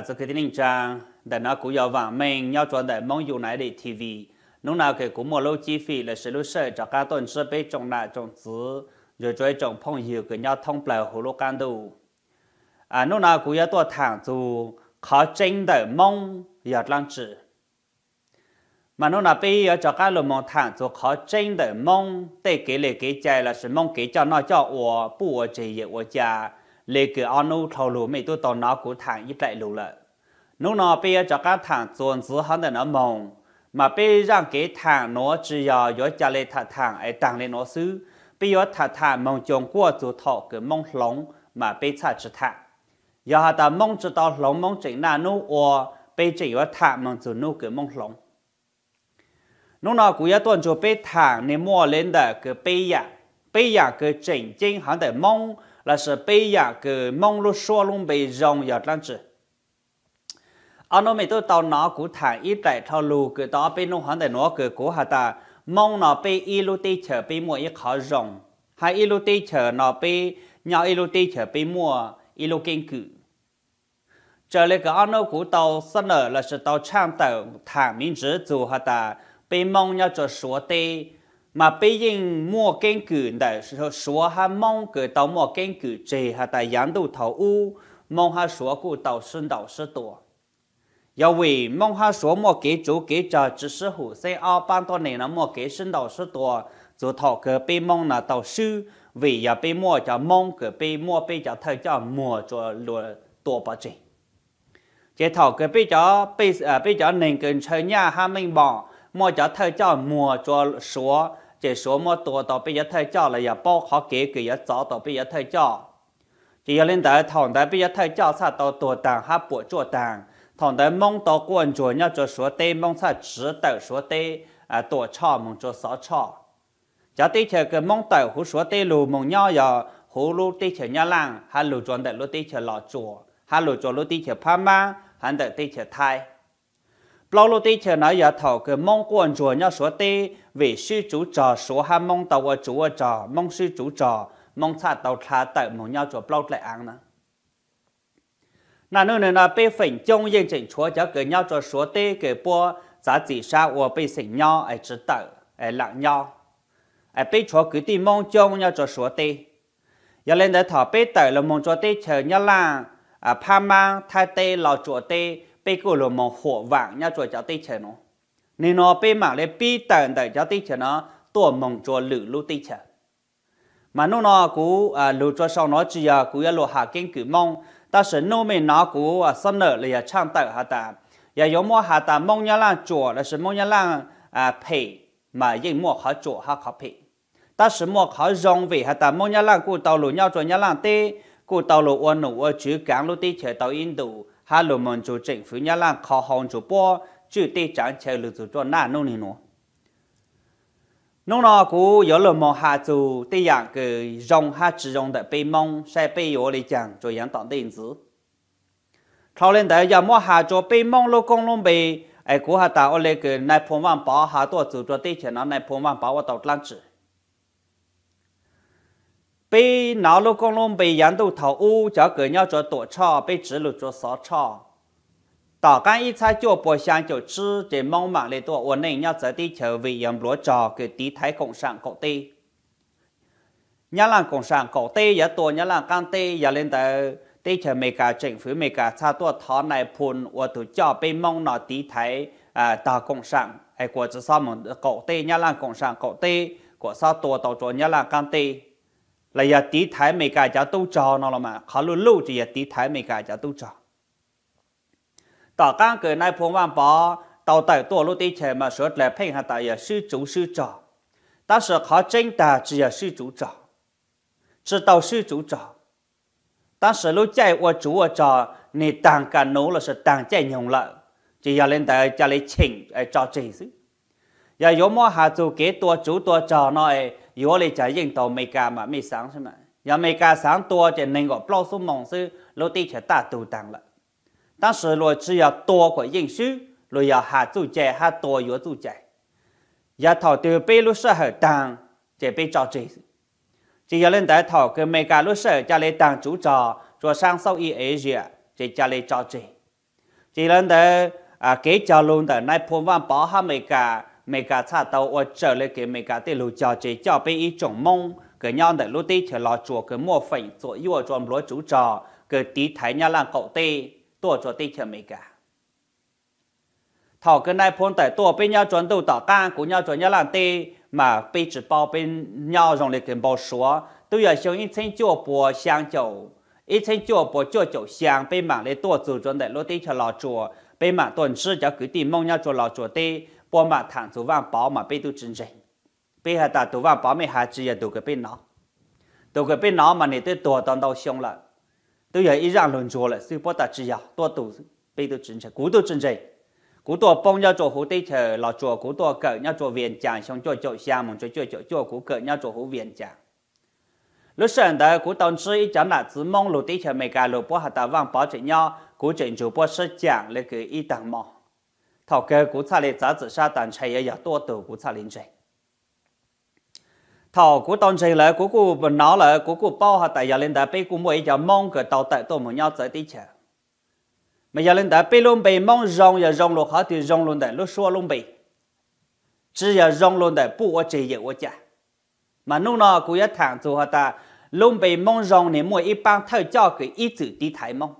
là cho cái tình trạng để nó cũng yêu vàng mình nhau cho để mong dù này để TV lúc nào kể cũng một lô chi phí là sẽ lúc sẽ cho các tuần sẽ bị trong đại trong chữ rồi cho trong phong hiệu cái nhau thông bèo hồ lô can đủ à lúc nào cũng yêu tôi thẳng dù khó chân để mong giờ lăng chữ mà lúc nào bây giờ cho các lô mong thẳng dù khó chân để mong để cái lệ cái chạy là sẽ mong cái cho nó cho ủa bùa chỉ gì ủa cha lê cứ ăn nô thầu lù mấy tôi tàu nó của thằng ít lại lù lợ nô nó bây giờ cho các thằng chuẩn giữ hắn để nó mong mà bây giờ cái thằng nó chỉ giờ gió cha lê thằng thằng ấy thằng lên nó xứ bây giờ thằng thằng mong chồng của chủ thọ cứ mong lòng mà bây giờ chỉ thằng giờ họ ta mong chỉ tao lòng mong chỉ là nô o bây giờ thằng mong chỉ nô cứ mong lòng nô nó cũng giờ tuần cho bây thằng nên mua lên để cứ bây giờ bây giờ cứ chỉnh chính hắn để mong là sự bây giờ cứ mong lúc xua luôn bị rồng giọt lan chữ anh nói mình tôi tao nó cũng thẳng ít tại thao lù cứ đó bên nông hoàn để nó cứ cố hà ta mong nó bị ít lúc tê chờ bị mua ít khó rồng hay ít lúc tê chờ nó bị nhau ít lúc tê chờ bị mua ít lúc kinh cự trở lại cái anh nói của tao sân ở là sự tao trang tàu thẳng miễn chữ dù hà ta bị mong nhau cho số tê mà bây giờ mua kiến cứ đại số số ha mong cái tàu mua kiến cứ chế ha tại nhà đầu tàu u mong ha số cụ tàu sinh tàu số đồ, do vì mong ha số mua cái chủ cái trò chỉ sư hữu sẽ ở ban đồ này là mua cái sinh tàu số đồ, dù thầu cái bị mong là tàu sư vì giờ bị mua cho mong cái bị mua bị cho thời cho à, mua cho lúa đồ bảo chế cái thầu cái bị cho bị à bị cho nền cần chơi nhà ha mình bỏ mua cho thời cho mua cho số chỉ số mua tua tàu bây giờ thay cho là giờ bao khó kế cái giờ gió tàu bây giờ thay cho chỉ giờ lên tới thằng tới bây giờ thay cho sao tàu tua tàng ha bộ chua tàng thằng tới mong tàu quân chua nhau cho số tê mong sao chỉ tàu số tê à tua cho mong cho sáu cho chả tê chờ cái mong tàu hú số tê lù mong nhau giờ hú lù tê chờ nhà lang ha lù chọn tại lù tê chờ lọ chùa ha lù chọn lù tê chờ pha ma hắn tại tê chờ thai lâu lâu đi chờ nói giờ thầu cái mong quan chùa nhau số tê vì sư chủ trò số ha mong tàu ở chủ ở trò mong sư chủ trò mong xa tàu trà tại một nhau chùa lâu lại ăn nè nà nơi này bê phỉnh trong yên chỉnh chúa cháu cái nhau chùa số tê cái bố giá chỉ sao ở bê xỉnh nhau ai chỉ tờ ai lặng nhau ai bê chúa cứ đi mong trong nhau chùa số tê giờ lên để thọ bê tờ là mong chùa tê chơi nhau là à pha mang thay tê lò chùa tê bây giờ cho cháu 被个罗毛火网要做交对钱哦，你那被马来被等的交对钱呢，多蒙做路路对钱。mà nó nên nó bây mạng cháu cú à lựa cho sau nó chỉ à cú ya lựa hạ kinh cử mong ta sẽ nô mình nó cú à sân nợ là ya trang tạo hạ dạ ta ya yếu mua hạ ta mong nhá lang chùa là sẽ mong nhá lang à phê mà yên mua khó chùa hạ khó phê ta sẽ mua khó rong vị hạ ta mong nhá lang cú tàu lụa nhau cho nhá lang tê cú tàu lụa uốn nụ uốn chữ cảng lụa tê chờ tàu in đủ hà lô môn chủ chính phủ nhà lang khó hòn chủ bó chủ tế chẳng chờ lưu chủ cho nà nông hình nô nông nọ cú yếu lô hà chủ tế dạng cử rong hà chỉ rong đại bê mông sẽ bê yếu lý chẳng cho yán tổng tình dữ thảo lên đại yếu mô hà cho bê mông lô công lông bê ai cú hà tạo ô lê cử nai phong văn bảo hà tổ chủ cho tế chẳng nó nai phong văn bảo vào tàu lăng chữ bị nào lúc con lông bị dân đâu thảo u cho cửa nhau cho tổ cho bị chỉ lục cho sáu cho tỏ cái ít sai cho bồi sang cho chỉ, chỉ mong mạng để tổ ổn định nhau giải đi trở về em lúa trò cái tí thái cộng sản cộng tê nhà làm cộng sản cộng tê giá tổ nhà làm can tê giá lên tới đi trở mê cả chính phủ mê cả cha tổ thọ này phun và tổ cho bị mong nó tí thái à tỏ cộng sản ai của cho sao mà cộng tê nhà làm cộng sản cộng tê của sao tổ tổ chỗ nhà làm can tê là giờ tí thái mấy cái cháu tu cho nó là mà khó luôn lưu chỉ giờ tí thái mấy cái cháu tu cho. tỏ các cái này phong văn bỏ tàu tàu tua lúc tí chè mà sửa lại phê hạt tại giờ sư chủ sư trò ta sợ khó tranh tà chỉ giờ sư chủ trò chỉ tàu sư chủ trò ta sợ lúc chạy qua chủ qua trò nè tàng cả nấu là sợ tàng chạy nhồng lợi chỉ giờ lên tại cha lấy chỉnh cho chỉ chứ giờ yếu mua hà chủ kế tua chủ tua nó ai. 如果你就印度美加嘛，没上是嘛？要美加上多就能够保守梦是落地铁大都当了。但是若只要多个因素，若要下注解下多有注解，要头对被路时候当就被找罪。chỉ giờ lên đại thảo cái mấy cái lúc sở cha lấy tàng chủ trò rồi sang sau y ấy gì chỉ cha lấy trò chỉ chỉ lên đại à kế cho luôn đại nay phun văn bỏ hai mấy cả mẹ cả cha tàu ở trở lại cái mẹ cả tiền lù cho chế cho bé ý trồng mông cái nhau để lô tê thì lò chùa cái mua phèn, cho yêu cho lúa chú cho cái tí thái nhà làng cậu tê tổ cho tê trở mẹ cái, thảo cái này phun tại tổ bên nhau chuẩn đầu tỏ ca của nhau chuẩn nhà làng tê mà bị chỉ bao bên nhau dùng để cái bao số tôi giờ xuống ít chân chùa bùa sang chậu ít chân chùa bùa chùa chậu sang bên mảng để tổ chủ chuẩn để lô tê trở lò chùa bên mảng tuần sư cho cái tìm mông nhau cho lò chùa tê bỏ mà thằng số vàng bỏ mà bị tu chân dây bị hà ta tu vàng bỏ mày hà chỉ là tu cái bên nó tu cái bên nó mà nè tôi tu tao tao xong là tôi giờ ý rằng luận rồi là sư bỏ ta chỉ là tu tu bị tu chân dây cú tu chân dây cú tu bông nhau cho hồ tây chờ lò chùa cú tu cỡ nhau cho viện tràng xong cho chậu xa mong cho cho cho cho cú cỡ nhau cho hồ viện tràng lúc sáng đó cú tông sư ý chẳng là chỉ mong lù tây chờ mày cả lù bỏ hà ta vàng bảo chỉ nhau cú chuyện chủ bỏ sơ chàng lấy cái ý tàng mong 头家股差咧早子下单车也要多多股差零钱。thảo của tôn chỉ là của cụ bên là của cụ bao hạt tại gia lên đã bị cụ mỗi giờ mong cái tàu tại tôi muốn nhau tới tí mà gia lên đã bị luôn bị mong rong giờ rong luôn hết thì rong luôn để lúc xua luôn chỉ giờ rong luôn để bu ở chỉ giờ ở chả mà lúc nào cụ 一躺住下 ta luôn bị mong rong thì mỗi ít ban thay cho cái ít chữ tí thái mong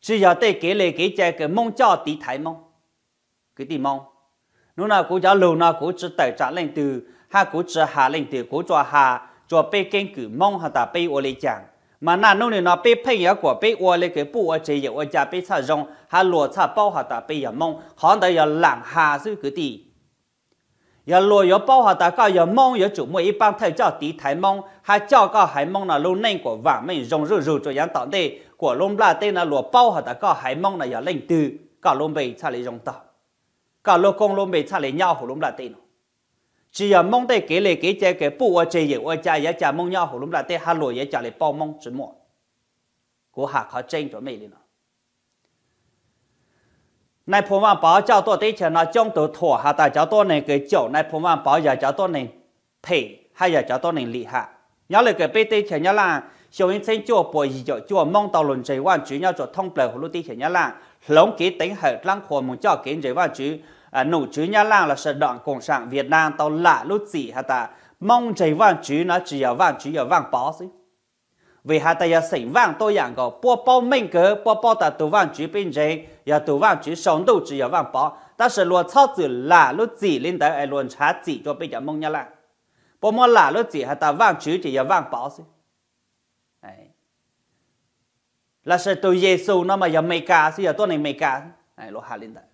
chỉ giờ tôi kể lại cái chơi cái mong cho tí thái mong cái tí mong nô na cố giáo lâu nào cố chỉ tài trả lên từ ha cố chỉ hạ lên từ cố cho hạ cho bê kiến cử mong hà ta bê ô lê chẳng mà nà nô này nó bê phê nhớ của bê ô lê cái bù ô chế yếu ô chá bê xa rong hà lùa xa bao hà ta bê yếu mong hòn ta yếu làm hạ sư cái tí yếu lùa yếu bao hà ta cao yếu mong yếu chủ mùa y bang thay cho tí thái mong hà cho cao hải mong là lâu nay của vàng mình rong rù rù cho yán tỏng đề của lom la tên là lúa bao hạt cả hải mong là giờ lên từ cả lom bể xa lấy dòng tàu cả lô công lom bể xa lấy nhau hồ lom la tên chỉ là mong tê kế lệ kế chế kế bù ở chế yếu ở cha yếu cha mong nhau hồ lom la tên hà lô yếu cha lấy bao mong chỉ mua của hạ khó tranh cho mình đi nào là mong mong cho thông hồ lô tính hệ kiến là đoạn cộng sản việt nam tàu lạ gì gì hả ta nó chỉ ở ở vì 小云村就博一就就梦到轮这万局要做通不了路地铁伢浪，龙给等海浪火梦叫给这万局啊，努局伢浪了是党共产越南到哪路子哈达梦这万局呢只要万局要万包子。vì ta tây sinh vang tôi dạng có bố bố mình cơ bố bố ta tù vang chú bên dây ya tù vang chú sống đâu chỉ ya đó là ta sẽ luôn 操 từ lạ lúc gì lên tới ai luôn trả gì cho bây giờ mong nhá lại bố mong lạ lúc gì hả ta vang chú chỉ ở vang bó gì là sẽ tôi Giêsu nó mà giờ mấy cả bây giờ tôi này mấy cả này lo hà linh đấy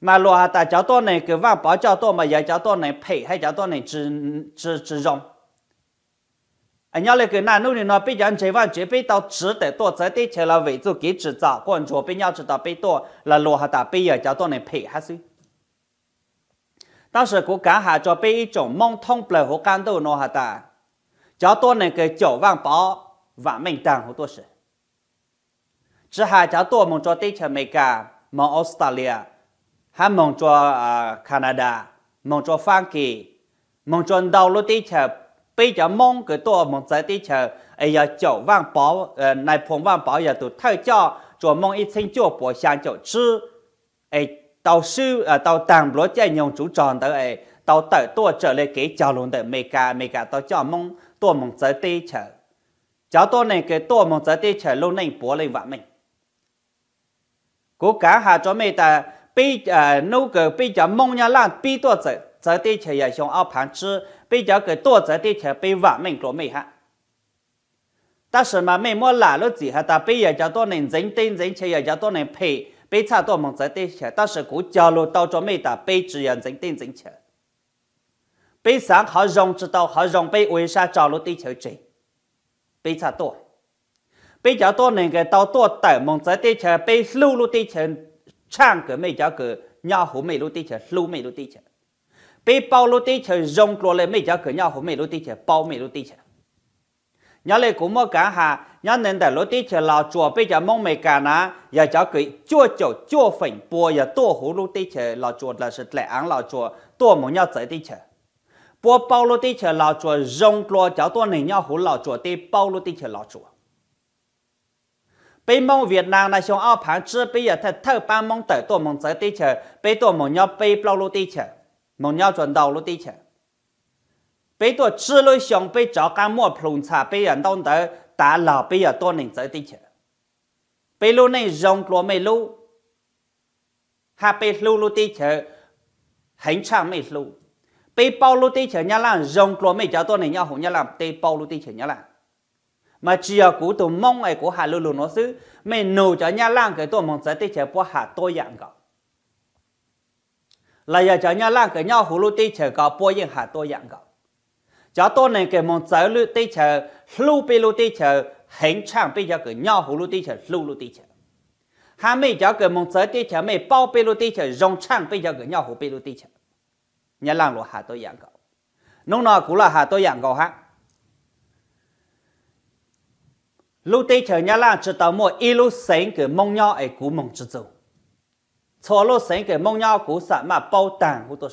mà lo hà ta cháu tôi này cứ vào bỏ cháu tôi mà giờ cháu tôi này phải hay cháu tôi này chỉ chỉ chỉ rong anh nhớ lại cái nào lúc nó bây giờ anh chỉ vào chỉ biết tao chỉ để tôi chỉ đi chỉ là vì tôi chỉ chỉ tạo quan chỗ bên nhau chỉ tạo bên tôi là lo hà ta bây giờ cháu tôi này phải hay gì đó là của cả hà cho bây chồng mong thông lời hồ can đâu nó hà ta cháu tôi này cái chỗ vàng bỏ và mình tàng hồ tôi sẽ hai cháu mong mong mong mong mong cho cho cho cho Mỹ cả, Australia, Canada, 只下找多蒙做地球美加蒙 Australia，还蒙做啊 Bây giờ mong cái tổ mong giải đi chờ ấy giờ chỗ vang bảo này phong vang bảo giờ tụt thay cho cho mong ít sinh cho bỏ sang chỗ chứ ấy tàu sư tàu tàng lúa chạy nhông chú tròn tới ấy tàu tới tổ trở lại cái chào luôn tới mê cả mê cả tàu cho mong tổ mong giải đi chờ cháu tổ này cái tổ mong giải đi chờ luôn này bỏ lên vạn mình 我干旱做美哒，被呃，那个比较猛人让被多走，这点钱也想二盘吃，被较个夺走点钱被外面做美哈？但是嘛，美末来了之后，他被人家多人认定认钱，人家多人赔，被差多猛这点钱。但是我交流到做美哒，被只人认定争钱，被上和融资刀和融被为啥张了地球争，被差多。bây giờ tôi nên cái tàu tôi tại mong trái tê chờ bây lưu lưu tê chờ chẳng cái mấy giờ cái nhà hồ mấy lưu tê chờ lưu mấy lưu tê chờ bây bao lưu tê chờ rong lo lên mấy giờ cái nhà hồ mấy lưu tê chờ bao mấy lưu tê chờ nhà này cũng mới cả hà nhà nên tại lưu tê chờ lao chùa bây giờ mong mấy cái nà giờ cháu cái chua chậu chua phỉnh bùa giờ tôi hồ lưu tê chờ lao chùa là sự lệ án lao chùa tôi muốn nhà trái tê chờ bùa bao lưu tê chờ lao chùa rong lo cháu tôi này nhà hồ lao chùa tê bao lưu tê chờ lao chùa bây mong Việt Nam là xong ao phản chưa bây giờ thật thơ ba mong tới tổ mong giới tí chờ bây tổ mong nhau bây bảo lô tí chờ mong nhau chuẩn đầu lô tí chờ bây tổ chưa lôi xong bây chó cá mua phùng xả bây giờ đông tới đã là bây giờ tổ nền giới tí chờ bây lô này rộng lúa mày lô hà bây lô lô tí chờ hành trang mày lô bây bảo lô tí chờ nhà làm rộng lúa mày cháu tổ này nhau hổ nhà làm bây bảo lô tí chờ nhà làm mà chỉ có cú tổ mong ấy của hà lô lô nó xứ mình nổ cho nhà lang cái tổ mong sẽ tích chế bỏ hà tôi dạng gạo là giờ cho nhà lang cái nhau hồ lô tích chế cả bỏ yên hà tôi dạng gạo cho tôi này cái mong sẽ lô tích chế lô bị lô tích chế hình chẳng bị cho cái nhau hồ lô tích chế lô lô tích chế hà mấy cho cái mong sẽ tích chế mấy bao bị lô tích chế rong chẳng bị cho cái nhau hồ bị lô tích chế nhà lang lô hà tôi dạng gạo nông nọ cũng là hà tôi dạng gạo ha lúc tây chờ nhà là chỉ tao mua ít lúc sinh cái mông nhau ấy cú mông chỉ dụ cho lúc cái mông nhau cú sợ mà bao tàng cú tôi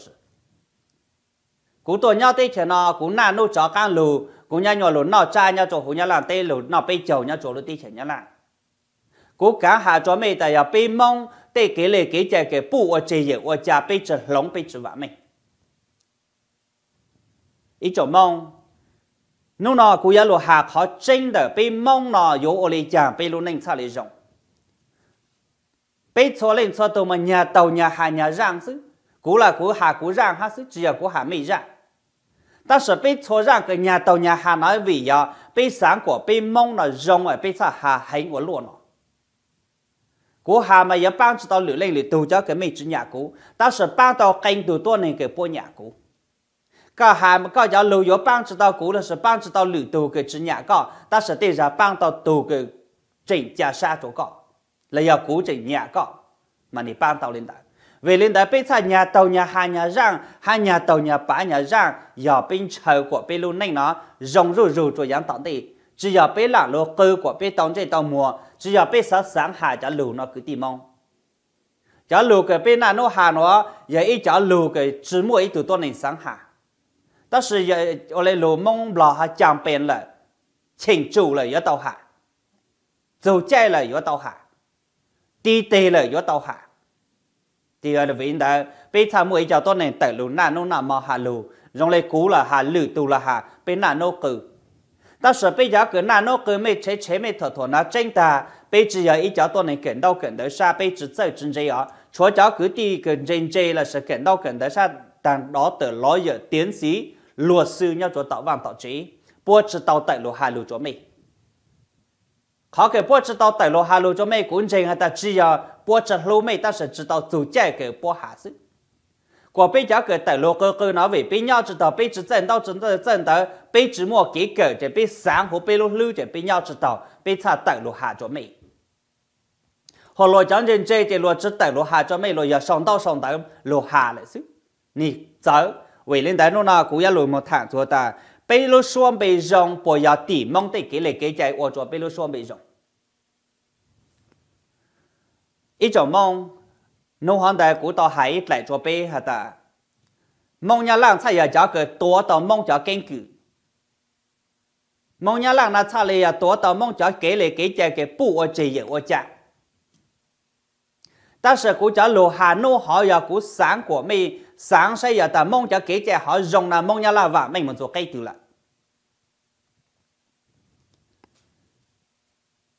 cú tôi nhau tây chờ nó cú nà nô chó can lù cú nhà nhỏ lù nọ cha nhà chỗ hú nhà là tây lù nọ bây chầu nhà chỗ lúc tây chờ nhà là cú cả hà cho mày tại giờ bây mông tây cái lề cái chạy cái bu ở chơi ở cha bây chờ lóng bây chờ vả mày ít chỗ mông นูนอกูยาลูหาขอเจนเดไปมองนออยู่โอลิจางไปรู้นิ่งซาลิจงไปโซเล่นโซตัวมันยาเตายาหายาร่างซึกูละกูหากูร่างฮะซึจียกูหาไม่ร่าง但是被错让个人到人还来为呀，被三国被蒙了容哎，被啥还还我落呢？古还没有帮助到刘玲的都叫个妹子伢姑，但是帮到更多多人给拨伢姑。có có là là cái cái cho Mà lên ก็หายมันก็ยาลูยอปังจิตากูแล้วสิปังจิตาหลุตูเกิดจิญญาก็แต่สติจะปังต่อตูเกิดจิญญาชาตัวก็แล้วยากูจิญญาก็มันนี่ปังต่อเล่นได้ vì lên đấy bên ta nhà tàu nhà hai nhà răng hai nhà tàu nhà bá nhà răng giờ bên chờ của bên luôn nên nó rong rủ rủ cho giáng tận đi chỉ giờ bên lạng lô cơ của bên tàu trên tàu mùa chỉ giờ bên sáng sáng hà trả lù nó cứ tìm mong trả lù cái bên nào nó hà nó giờ ít trả lù cái chỉ mua ít từ tuần này sáng hà 但是也我来罗蒙不还讲遍了，庆祝了要到海，走债了要到海，滴滴了要到海。thì ở vị đó bây giờ mỗi giờ tôi này tại lù na nô na mà hà lù rồi lấy cú là hà lử tù là hà bên na nô cử ta sợ bây giờ cứ nô cử mấy chế chế mấy thở thở na tranh ta bây giờ ít giờ tôi này cần đâu cần đỡ xa bây giờ chơi chân chơi ở chúa cháu cứ đi cần chân chơi là sẽ cần đâu cần đỡ xa đằng đó từ lối giờ tiến sĩ lùa sư nhau cho tạo vàng tạo trí bố chỉ tạo tại lùa hà lùa cho mì khó kể bố chỉ tạo tại lùa hà lùa cho mì cũng chừng hay ta chỉ à bố chỉ lùa mì ta sẽ chỉ tạo chủ chạy cái bố hạ sư của bây giờ cái tại lùa cơ cơ nói về bây nhau chỉ tạo bây chỉ dân đâu chúng ta dân tới bây chỉ mua kỹ cỡ chỉ bây sáng hồ bây lùa lưu chỉ bây nhau chỉ tạo bây ta tại lùa hà cho mì họ lo chẳng trên chơi chỉ lo chỉ tại lùa hà cho mì lùa giờ sống đâu sống tới lùa hà lại sư 你走为领导那古一路么谈做的，比如说被让不要地蒙的给来给在我做，比如说被让，一种梦，农行的古到海来做被哈的，梦伢浪才要加个多到梦叫根据，梦伢浪那差了要多到梦叫给来给在给不我这也我家。但是古叫罗汉诺好要古三国没 sáng say giờ ta mong cho kế trẻ họ dùng là mong nhà là và mình một số cây từ lại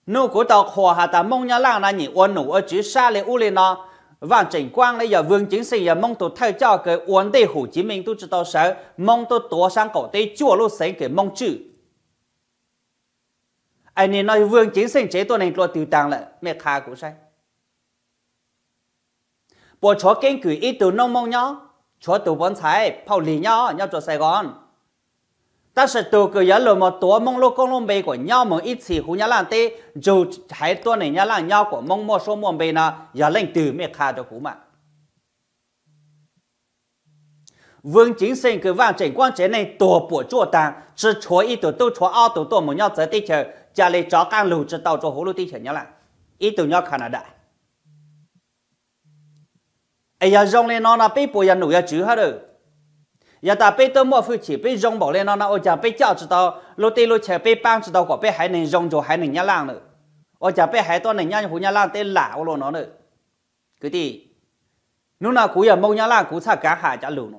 nô của tàu hòa hà ta mong nhà là là nhỉ uốn nụ ở chữ xa lệ u lệ nó và chỉnh quang lấy giờ vương chính sĩ giờ mong tổ thay cho cái uốn tây hồ chí minh tu cho tao sợ mong tổ tố sang cổ tây chùa lúc sáng cái mong chữ anh nên nói vương chính sinh chế tôi này lo tiêu tăng lại mẹ khá cũng sai bộ chó kênh cử ít từ nông mong nhau chúa tù bón sai phao lì nhau nhau cho sài gòn ta sẽ tù cứ nhớ lời mà tố mong lô công lông bề của nhau mà ít thì hú nhau làm tê dù hãy tuần này nhá lan nhau của mong mua số mua bề nào giờ lên từ mẹ khá cho cú mà vương chính sinh cứ vang chỉnh quan chế này tổ bộ chùa tàng chỉ chúa ít tổ tu chúa ao tổ tổ một nhau tới tí chờ trả lời chó càng lù chứ tàu cho lô tí chờ nhá lan ít tổ nhau Canada ai giờ rong lên nó là bị bồi nhân nụ ya chữ hết rồi giờ ta bị tôi mua phụ chỉ bị rong bỏ lên nó là ôi giờ bị chào chỉ tao lô đi lô chè bị bang chỉ tao có bị hai nền rong cho hai nền nhá lang rồi, ôi giờ bé hai tao nền nhá hồ nhá lang tên lão luôn nó nữa cái gì, lúc nào cũng giờ mong nhá lang cũng sao cả hạ cháu luôn.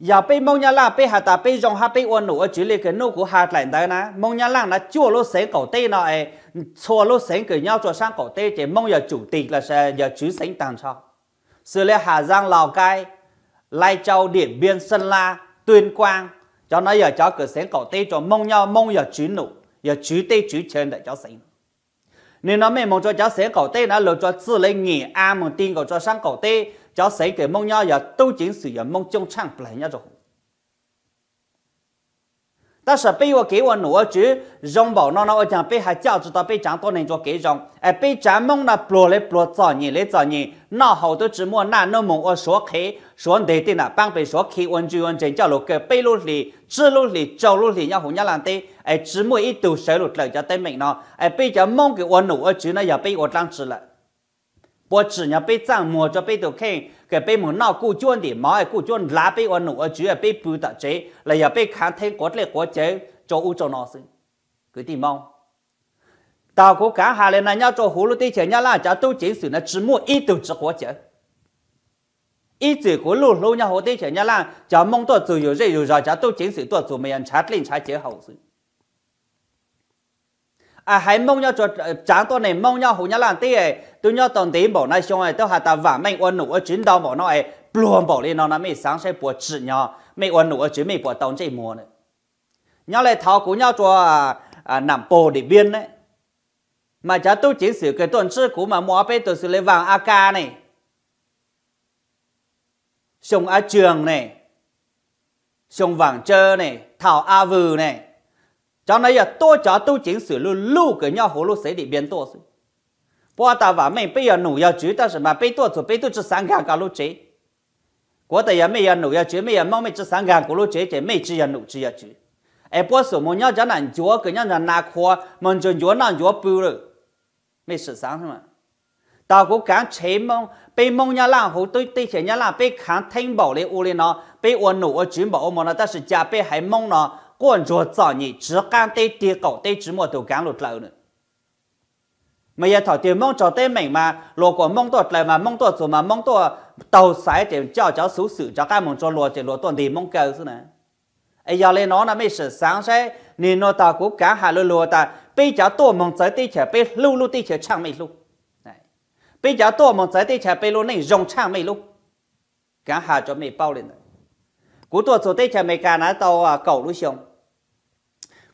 giờ dạ, bây mong nhà là bây hà ta bây dòng hà bây ôn ở chỉ này cái nô của hà lại đó na mong nhà là nó chua lô sáng cổ tê nó ấy chua lô sáng cử nhau cho sang cổ tê chỉ mong giờ chủ tịch là sẽ giờ chú sáng tàng cho sự lê hà giang lào cai lai châu điện biên sơn la tuyên quang cho nó giờ cho cửa sáng cổ tê cho mong nhau mong giờ chú nụ giờ chú tê chú trên để cho sáng nên nó mẹ mong cho cháu sáng cổ tê nó lựa cho tự lấy nghỉ a à, tin của cho sang cổ tê cho xây cái mong nhau giờ tu chính sử giờ mong chung trang lại nhau rồi ta sợ bây giờ kế hoạch nữa chứ rong bảo nó nó ở chẳng bây hai cháu chúng ta bây chẳng tôi nên cho kế rong à bây chẳng mong là bùa lấy bùa cho nhỉ lấy cho nhỉ nó hậu tôi chỉ muốn nãy nó mong ở số kế số đề tiền là bằng bây số kế ôn chú ôn chính cho lúc cái bây lúc thì chỉ lúc thì cho lúc thì nhau hùng nhau làm thế à chỉ muốn ít đồ số lúc lại cho tên mình nó à bây giờ mong cái ôn nữa chứ nó giờ bây ôn đang chỉ lại bỏ chỉ nhà bị trang mua cho bị đồ khen cái bị muốn nào cụ chuẩn đi mà cụ chuẩn lá bị ăn nụ chứ bị bự đặc chế là giờ bị khán thiên quốc lệ quốc chế cho u cho nó xin cái gì mong tao cố cả hà lên nhau cho hồ lô tê chè nhau là cho tôi chính sự là chỉ mua ít đồ chỉ quốc chế ít chỉ của lô lô nhau hồ tê chè nhau là cho mong tôi tự do rồi rồi cho tôi chính sự tôi tự mình ăn chát lên chát chế hậu sự à hãy mong nhau cho chán ờ, tôi này mong nhau hồ nhá làm tí ấy tôi nhau toàn tí bỏ này xong ấy tôi hà ta vả mạnh quân nụ ở chiến đau bỏ nó ấy luôn bỏ lên nó nó mới sáng sẽ bỏ chữ nhau mấy quân nụ ở chiến mình bỏ tông chạy mua nữa, nhau lại thảo của nhau cho à, à, nằm bồ để biên đấy mà cháu tôi chỉ sử cái tuần trước của mà mua bé tôi sử lấy vàng ak này sông a trường này sông vàng trơ này thảo a vừ này cho nên giờ tôi cho tôi chỉnh sửa luôn lưu cái nhau hồ lô sẽ đi biến tôi rồi bỏ ta và mình bây giờ nụ giờ chữ ta mà bây tôi rồi bây tôi chỉ sáng gà cả lô chế của ta giờ mấy giờ nụ giờ chữ mấy giờ mong mấy chỉ sáng gà của lô chế chế mấy chữ giờ nụ chỉ giờ chữ ai bỏ số một nhau cho nản chúa cái nhau là nà khoa mình cho chúa nản chúa bự rồi mấy sự sáng mà ta cũng cảm chế mong bây mong nhau là hồ tôi tôi chế nhau là bây kháng thanh bảo lấy ô lên nó bây ôn nụ ở chuyển bảo ôn mà nó ta sẽ trả bây hay mong nó quan cho cho nhị chỉ can tê tia cậu tê chỉ một đầu cán lột nữa. mà giờ thảo tiền mong cho tê mình mà lô của mong tuột lại mà mong tuột rồi mà mong tuột tàu sái tiền cho cháu xú sự cho các mong cho lùa tiền lùa tuần thì mong cầu xí này ai giờ lên nó là mấy sự sáng sẽ nên nó ta cũng cả hà lô lùa ta bây giờ tôi mong tới tê chả bây lưu lưu tê chả chẳng mấy lúc bây giờ tôi mong tới tê chả bây lưu này rong chẳng mấy lúc cả hà cho mấy bao lên cú tuột rồi tê chả mấy cái nãy tàu cậu lúc xong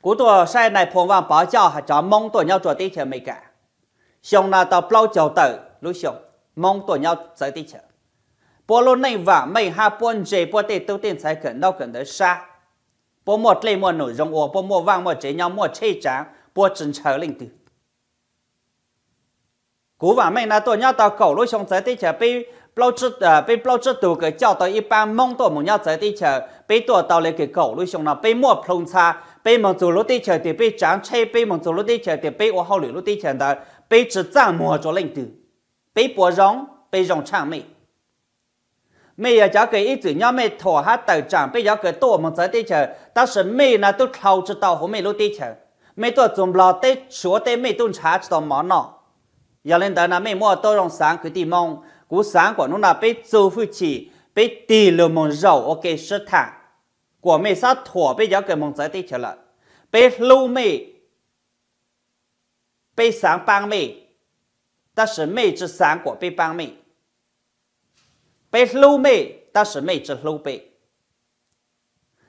cú tổ sai này phong vàng bỏ cho hả chó mong tuổi nhau cho tí chờ mày cả xong là tao plau chầu tử lúc xong mong tổ nhau tới tí chờ bộ lô này và mày ha buôn dễ bộ tê tu tiên sai cần đâu cần tới xa bộ một lê mua nổi rong ồ bộ mua vàng mua chế nhau mua chê tráng bộ chân chờ linh tử cú và mày là tổ nhau tao cầu lúc xong tới tí chờ bị plau chút à, bị plau chút tù cái cho tao ít ba mong tuổi một nhau tới tí chờ bị tổ tao lấy cái cầu lúc xong là bị mua phong xa 被蒙走路地前的被张车被蒙走路地前的被我好路路地前的被只站摸着领导，被不让被让场面。每要交给一组娘妹拖下头长，被要给多蒙走地前，但是每呢都超知道后面路地前，每多总不老得说得每顿查知道忙呢。要领导呢每莫都用三个地方，古三个弄那被走回去，被地流蒙绕我给食堂。国美啥托被较给蒙在地去了，被漏美被三板美，但是美之三国被板美，被漏美但是美之漏被，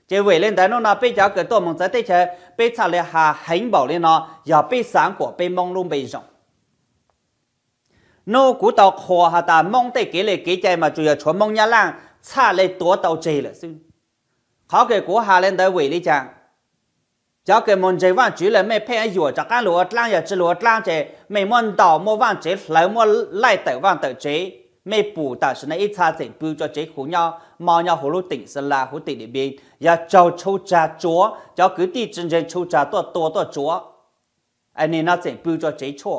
就未能得弄呢，被交给多蒙在地去，被查了下很暴力呢，要被三国被朦胧边上，侬古道喝下哒蒙德几里给只嘛就要出蒙一两，查了多到醉了是เขาเกี่ยวหาเล่นได้เวลี่จังจะเกี่ยวมันจะว่าจุเลยไม่เพ่อยู่จากการหลวดล่างอย่าจะหลวดล่างจะไม่มันต่อมัวว่างจะแล้วมัวไล่แต่ว่างแต่จะไม่ปู่แต่ฉันในอิทาเสปูจะจะหูเงามาเงาหูรู้ติ่งสลาหูติ่งเบียอย่าเจ้าชูจ่าจัวจะคือที่จริงจริงชูจ่าตัวตัวตัวจัวอันนี้น่าเสปูจะจะชั่ว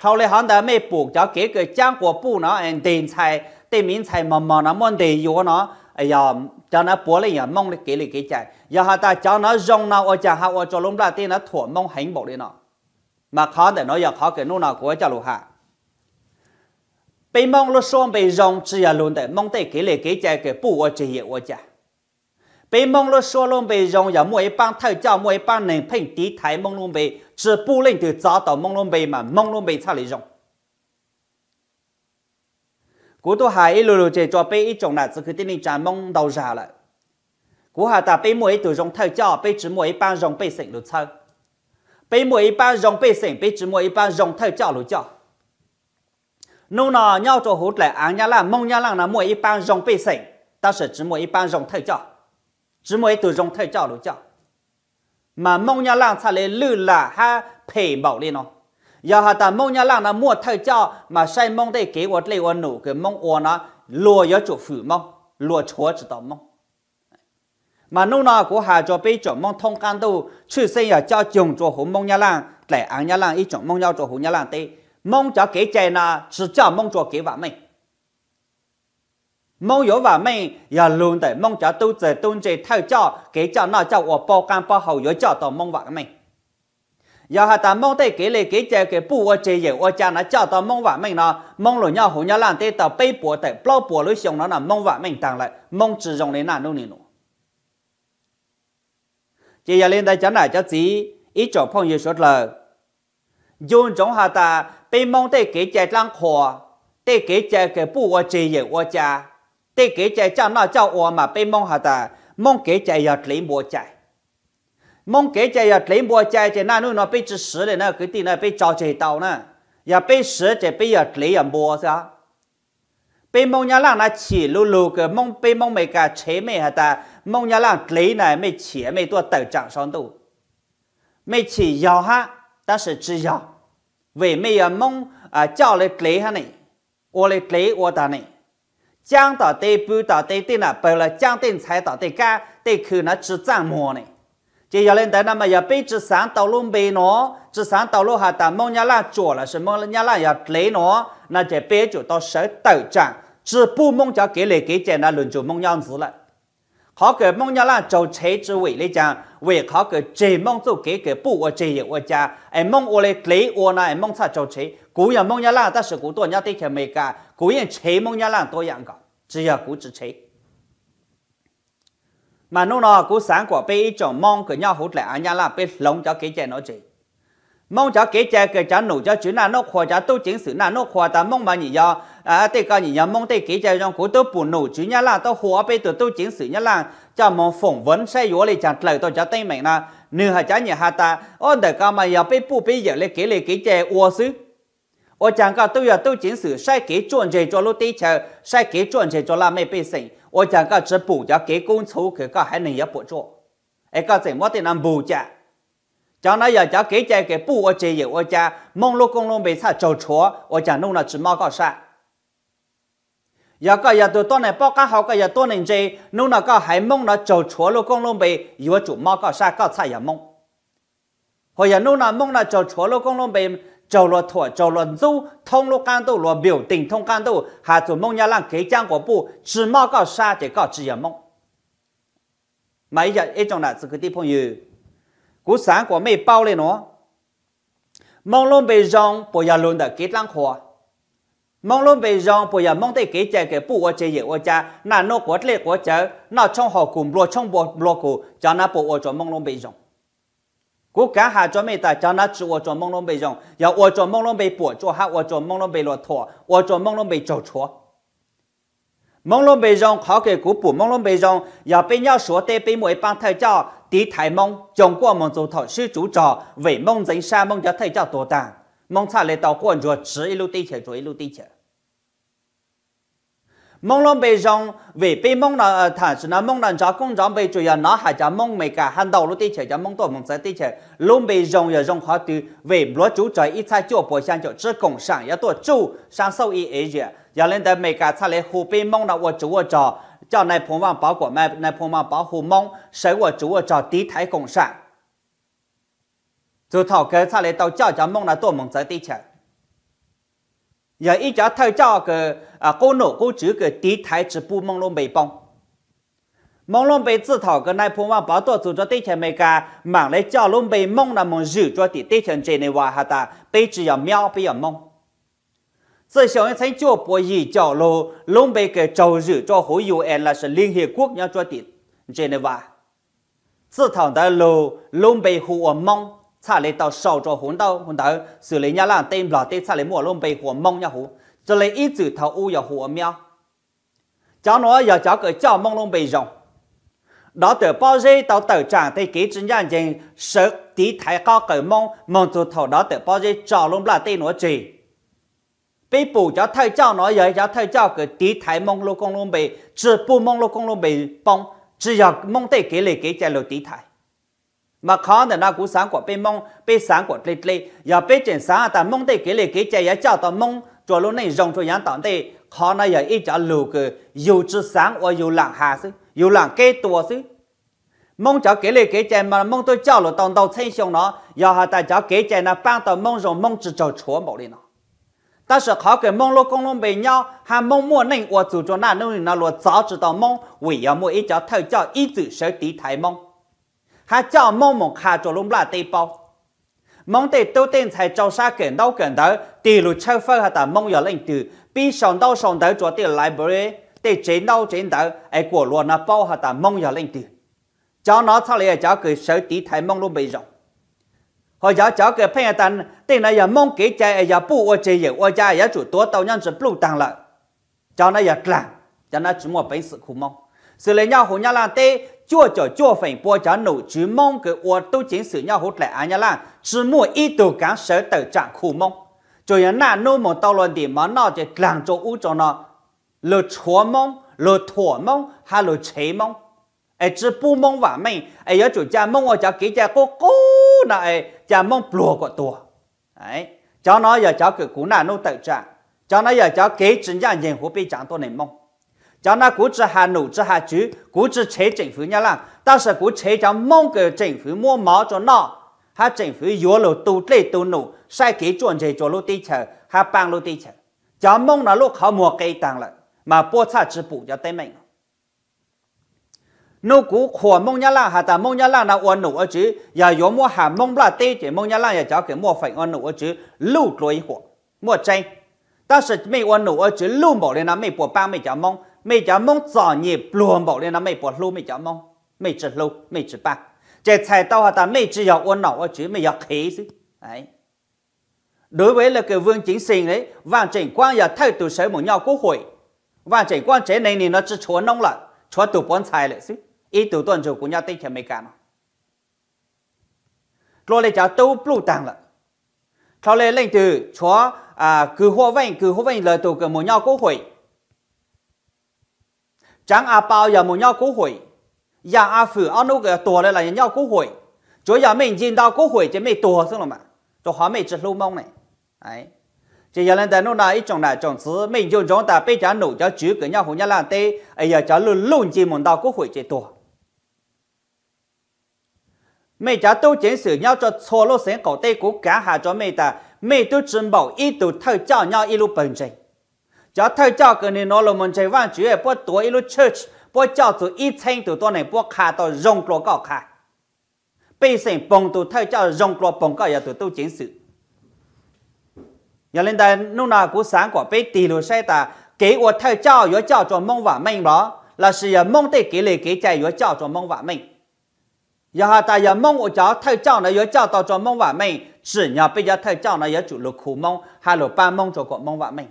เขาเลยหันแต่ไม่ปู่จะเกี่ยวกับจ้างกัวปู่เนาะเองเดินใช้เดินมินใช้มอมมอนะมันเดียวเนาะ ai giờ cho nó bố lên nhà mong để cái lấy cái chạy giờ hà ta cho nó rong nào ở nhà, hao ở chỗ lũng ra tên nó thủa mong hạnh phúc đi nó mà khó để nó giờ khó cái nô nào của cho lù hạ bị mong lúc xóm bị rong chỉ là luôn để mong để cái lấy cái chạy cái bù ở chỉ ở chả bị mong lúc xóm luôn bị rong giờ mỗi bang thay cho mỗi bang nền phim tí thái mong luôn bị chỉ bù lên từ gió tàu mong luôn bị mà mong luôn bị sao lại rong cú tôi hai lù lù chơi cho bé ít chồng nạt cứ tin cha mong đầu già lại cú hà ta bé mỗi từ dòng thay cho bé chỉ mỗi ba dòng bé sỉnh lụt sao bé ít bán dòng bé sinh, bé chỉ ít à, bán dòng thay cho lụt cho nô nọ nhau cho hút lại án nhá là mong nhá là mua ít bán dòng bé sinh, ta sẽ chỉ ít bán dòng thay cho chỉ mỗi từ dòng thay cho lụt cho mà mong nhá là sao lại lư là ha phê bảo lên nó giờ họ ta mong nhà làng là mua thời cho mà sai mong đây kế vật lấy ôn nụ cái mong ôn nó lùa vào chỗ phử mong lùa chúa chỉ tao mong mà nô nào của hà cho bây chỗ mong thông can đâu chữ sinh là cho chồng cho hồ mong nhà làng lại ăn nhà làng ít chỗ mong nhau cho hồ nhà làng tê mong cho kế chạy là chỉ cho mong cho kế vợ mình mong yếu và mình giờ luôn để mong cho tu trời tu trời theo cho kế cho nó cho ở bao can bao hậu yếu cho tao mong vợ mình giờ hà ta mong tây kế lệ kế chơi cái bu ở chơi giờ ở cha nó cho tao mong vả mình nó mong lối nhau hồ nhau làm tây tao bay bùa tây bao bùa lối xong nó là mong vả mình tặng lại mong chỉ dùng đến nào đâu nè nó chỉ giờ lên đây chán này cho gì ý chỗ phong yêu sốt lờ dùng chống hà ta bị mong tây kế chơi lăng khó, tây kế chơi cái bu ở chơi giờ ở cha tây kế chơi cha nó cho ở mà bị mong hà ta mong kế chơi giờ lấy bùa chạy mong kế chạy ya lấy bùa chạy chạy na nu nó bị chết sửa đấy na cái tin này bị cho chạy tàu na ya bị sửa chạy bị ya lấy ya bùa sao bị mong nhà lang na chỉ lù lù cái mong bị mong mấy cái chế mấy hả ta mong nhà lang lấy này mấy chế mấy tua tàu chẳng xong tu mấy chỉ giàu ha đó là chỉ giàu vì mấy ya mong à cho lấy lấy ha này ô lấy lấy ô ta này giang tao tê bưu tao tê tên là bởi là giang tên 才 tao tê ca tê khử nó chỉ giang mua này 也有人在那么要背只山道路背呢，这山道路还打蒙伢佬坐了，是蒙伢佬要来呢，那就背就到手渡站，这不孟家给来给钱那轮就蒙样子了。好个蒙伢佬找车之位来讲，为好个这孟走，给给不我这一我家，而蒙我来来我呢，而蒙车找车，古也蒙伢佬但是古多人要提前买价，古也车蒙伢佬都一样搞，只要古之车。mà nô nọ cú sáng của bây cho mong cái nhau hút lại anh nhà là pe lông cho cái chè nó chỉ mong cho cái chè cái cháu nụ cho chữ nào nó khoa cho tu chính sự nào nó khoa ta mong mà nhị do à tê coi nhị do mong tê cái chè trong cú tu bù nụ chữ nhà là tu hóa bây từ tu chính sự nhà là cho mong phỏng vấn say yếu lại chặt lời tôi cho tên mình là nửa hai cháu nhỉ hà ta ôn đời cao mà giờ bây pu bây giờ lấy cái lấy cái chè uo xứ ô chàng cao tu giờ tu chính sự sai cái chuẩn gì cho lúc tí chờ sai cái chuẩn gì cho làm mẹ pe sinh 我讲个只补家给工酬，可个还能也不做，哎个怎么的能补家？将来要讲给家给补我这也我讲，忙碌工路没差走错，我讲弄了只猫个啥？要个要多多年报干好个要多年这，弄了个还梦了走错路公路没，以为做猫个啥个差也梦，或者弄了梦了走错路公路没。châu lo thọ châu lo dâu thông lo can đâu lo biểu tình thông can đâu hà chủ mong nhà lang kế trang của bộ chỉ mong có xa chỉ có chỉ mong ý giờ ý trong là cái tiếp phong như cú sáng của mày bao lên nó mong luôn bị rong bộ nhà luôn được kết lang khoa mong luôn bị rong bộ nhà mong tới kế chạy cái bộ ở chế gì ở cha nà nó có lệ có chớ nó trong họ cùng lo trong bộ lo cụ cho nó bộ ở chỗ mong luôn bị rong 我讲下做门大家那做我做朦胧美容，又我做朦胧被薄，做还我做朦胧被骆驼，我做朦胧被做错。朦胧美容好给古补，朦胧美容要被鸟说得边眉板腿脚，叠太猛，将国梦做头是主长，为梦人山梦脚腿脚多大，梦彩来到感觉直一路地球，直一路地球。勐龙白象为北勐南呃，但是那勐南茶工厂被主要拿还在梦梅街，喊道路的车在梦多勐在地车，龙白象也融合的为罗主寨一彩脚坡乡就只公上有多走上十一二月，要人在梅街出来河边勐南挖竹我竹，叫来帮忙保管，买来帮忙保护梦，谁我竹我竹，低台公社，就他刚才来到家家勐南多勐在地车。giờ ý cho thay cho cái à cô nổ cô chữ cái tí thái chỉ bu mong lông bề bông mong lông bề tự thảo cái này phong mà bảo tổ chủ cho tây chân mấy cả mảng lấy cho lông bề mong là mong giữ cho tí tây chân trên này hòa hạt ta bây chỉ là miao bây giờ mong sự sống thấy chỗ bộ gì cho lô lông bề cái trâu giữ cho hội UN là sự liên hiệp quốc nhau cho tí trên này hòa sự thảo đã lô lông bề hồ mong xả lấy tàu sầu cho hồn tàu hồn tàu xử lý nhà làm tên là tên xả lấy mua luôn bị hồn mong nhà hồn cho lấy ít chữ thầu u nhà hồn mèo cháu nói giờ cháu cứ cháu mong luôn bị rồng đó từ bao giờ tàu tàu chẳng thấy kỹ chân nhân dân sợ tí thái cao cởi mong mong từ thầu đó từ bao giờ cháu luôn là tên nó chỉ bị bù cháu thay cháu nói giờ cháu thay cháu cứ tí thái mong luôn con luôn bị chỉ bù mong luôn con luôn bị bông chỉ giờ mong tay kỹ lệ kỹ chạy luôn tí thái 没看的那股三国被蒙，被三国给力，也被整三啊！但蒙对给力，给力也叫的蒙，着落内容出人挡的，可能有一家六个有只商哦有难下手，有难给多少？蒙叫给力给力，么梦在角落当到丞相了，然后大家给力那搬到梦上，梦只做错毛的呢？但是好给梦罗公龙被鸟，还梦莫能我做着那努那路早知道梦为要么一脚头叫一做手底太猛。还叫梦梦卡着龙拉地包。梦地都定才招沙跟到跟到，地路抽分还打梦要领度，比上到上头做地来不嘞，地整到整到，哎过罗那包还打梦要领度。cháu nó sau này cháu cứ sở tí thái mong luôn bị rộng hồi giáo cháu cứ phải tan tên là giờ mong kỹ chạy giờ bu ô chơi giờ ô chơi giờ chủ tố tàu nhân sự bu tăng lại cháu nó giờ làm cháu nó chỉ một bánh sự khủng mong sự lấy nhau hồ nhau làm tê chua cho chua phải bua chả nổ chứ mong cái ua tu chiến sự nhau hút lại anh là chứ mua ít tù cá sở tờ trạng khu mong cho nên là nô một tao luôn thì mà nó chỉ làm cho u cho nó lừa chúa mong lừa thỏa mong hay lừa chế mong ai chứ bu mong và mình ai ở chủ cha mong ở cha kỹ cha cô cố này cha mong lùa của tùa đấy cháu nói giờ cháu cứ cú nào nô tự trạng cháu nói giờ cháu kế chính ra nhìn hố bị trạng tôi này mong 将那谷子还糯子还煮，谷子车政府伢啦，但是谷车将蒙个政府摸忙着呢，还政府一路多带多拿，晒给转车庄路地球，还帮路地球，将蒙那路好莫给当了，买菠菜之补就对明。侬古看芒伢人，还带芒伢人那我糯二煮，也要么喊芒不带的，蒙伢啦也交给莫份我糯二煮露做一伙，莫真，但是没碗糯二煮露冇的那没不帮没将蒙。mấy cho mong giỏ nhịp luồn bộ lên nó mày bỏ lâu, mấy cho mong mấy chỉ lu mấy chỉ bạc chỉ chạy tao hả ta mấy chỉ học ôn nọ chứ mày học khí chứ đấy đối với là cái vương chính sinh đấy và chỉnh quan giờ thay từ sớm một nhau quốc hội và chỉnh quan chế này thì nó chỉ chúa nông lại chúa tụ bón xài lại chứ ý tụ tuần chủ của nhau tinh thần mày cả mà rồi lại cháu tu blue tăng lại sau này lên từ chúa à cứ hoa vành cứ hoa vành lời tụ cái một nhau quốc hội chẳng à bao giờ muốn nhau cố hội giờ dạ à phủ ăn nô cái tuổi này là nhau cố hội chỗ giờ mình nhìn đau cố hội chỉ mình tuổi xong rồi mà chỗ họ mình chỉ lưu mong này ấy chỉ giờ lên tới lúc này trong này trong xứ mình dùng chúng ta bây giờ nổ cho chữ cái nhau của nhau làm tê ấy giờ cho luôn luôn chỉ muốn đau cố hội chỉ tuổi mấy cha tu chỉnh sửa nhau cổ tê cố gắng hạ cho mấy ta mấy tu trình bảo ít tu thơ cho nhau ý lúc bình trình cho thay cho cái này nó là mình chơi vang chỉ là bỏ tuổi ít church bỏ cho tổ, ít thanh tụi tôi này bỏ khá tụi rộng lo có khá bây giờ bông tụi thay cho rong lo bông có giờ tụi tôi sự giờ lên đây lúc nào cũng sáng của bây tì rồi xe ta kế của thay cho yếu cho cho mong và mình đó là sự mong tê kế lệ kế chạy yếu cho cho mong và mình giờ hà ta giờ mong của cháu thay cho nó yếu cho cho mong và mình chỉ nhờ bây giờ thay cho nó yếu chủ lục khủ mong hà lục ba mong cho cọ mong và mình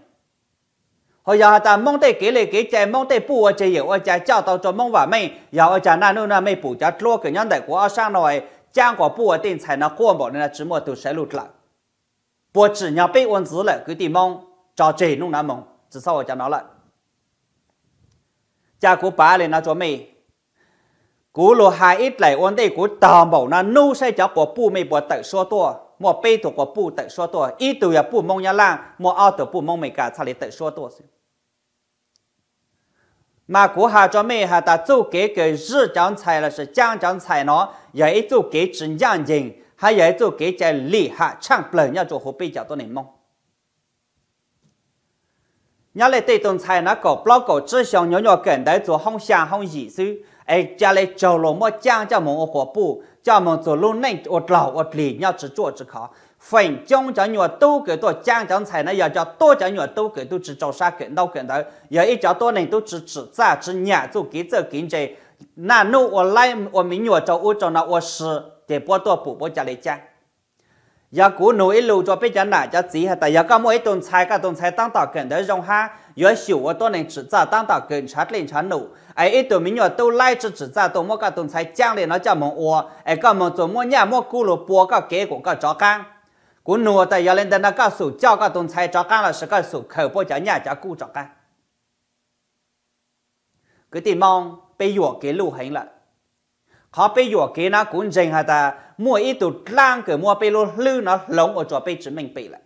họ giờ ta mong tới kế lệ kế chạy mong tới bù ở chạy yếu ở chạy chào tàu cho mong và mày giờ ở chạy na nữa là mày bù chạy lúa cái nhân đại của ở sang nói trang có bù ở tiền tài nó qua bỏ nên là chỉ mua từ sẽ lụt lại bù chỉ nhà bị ôn dữ lại cái tìm mong cho chạy nung nam mong chỉ sau ở chạy nào lại cha của bà lên nó cho mày cú lô hai ít lại ôn đây cú tàu bảo nó nu sai cháu của bù mày bỏ tại số tua mua bê tổ của bù tại số to, ít từ nhà bù mong nhà lang mua ao tổ bù mong mày cả sao lấy tại số tua mà của hà cho mẹ hà ta chú kế cái rư chẳng chạy là sự chẳng chẳng chạy nó giờ ấy chú kế chỉ giang dình hay giờ ấy chú kế chạy lì hạ chẳng bờ nhau chỗ hồ bị chảo tôi ném mong nhà lệ tây tuần chạy nó có bao có chỉ xong nhỏ nhỏ gần đấy chỗ hông xa hông dị sư ấy cha lệ châu lô mua chẳng cho mong ô quả bu cho mong chỗ luôn nè ô lão ô lì 分江奖月都给多，奖奖菜呢？一叫多奖月都给多，只找啥给老给多？一家多人都只吃咱只年做给做经济。那侬我来我明月做五张呢，我是得不到婆婆家里讲。要过路一路着别家哪家最好大，一家买一顿菜，一顿菜当到给的用哈。有一我多能吃，咱当到给吃点吃肉。而一顿每月都来吃吃，咱都莫讲顿菜讲里，那家忙我，而讲忙做莫年木过了，别个结果搞咋干。của nùa tại giờ lên đây nó có số cho các đồng sai cho các là sự có sự khởi bố cho nhà cho cụ cho các cái tiền mong bị giờ cái lũ hành lại khó bây giờ cái nó cũng dành hà ta mua ít tụt lang cái mua bị lũ lư nó lống ở chỗ bây chứng mình bị lại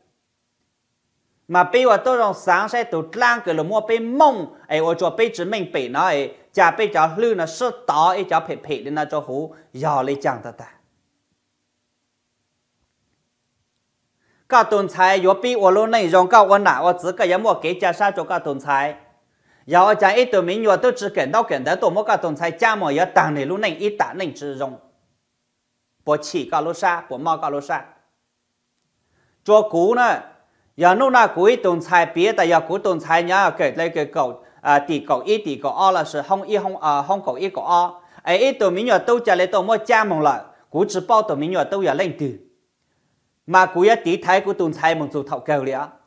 mà bây giờ tôi rằng sáng sẽ tụt lang cái lũ mua bị mông ấy ở chỗ bị chứng mình bị nó ấy cha bị cho lư nó sợ tỏ ấy cho phê phê đến nó cho hú giờ lấy chẳng ta ta cả tồn tại yo bi wo lo này rong cao wo na wo chỉ cái yếm mua kế gia sa cho cả tồn tại yo cha ít tụi mình yo tôi chỉ cần đâu cần đó tụi mo cả tồn tại cha mo yo tàng này lúc này ít tàng này chỉ rong bỏ chỉ cả lô sa bỏ mau cả lô sa cho cú nè giờ nô na cú ít tồn tại bia tại giờ cú tồn tại nhá cái lấy cái cầu à tỷ cầu ít tỷ cầu o là sự không ít không à không cầu ít cầu o ấy ít tụi mình yo tôi trả lấy tụi mo cha mong lại cú chỉ bao tụi mình yo tôi giờ lên từ 嘛，古一地泰古董菜，蒙做头够了。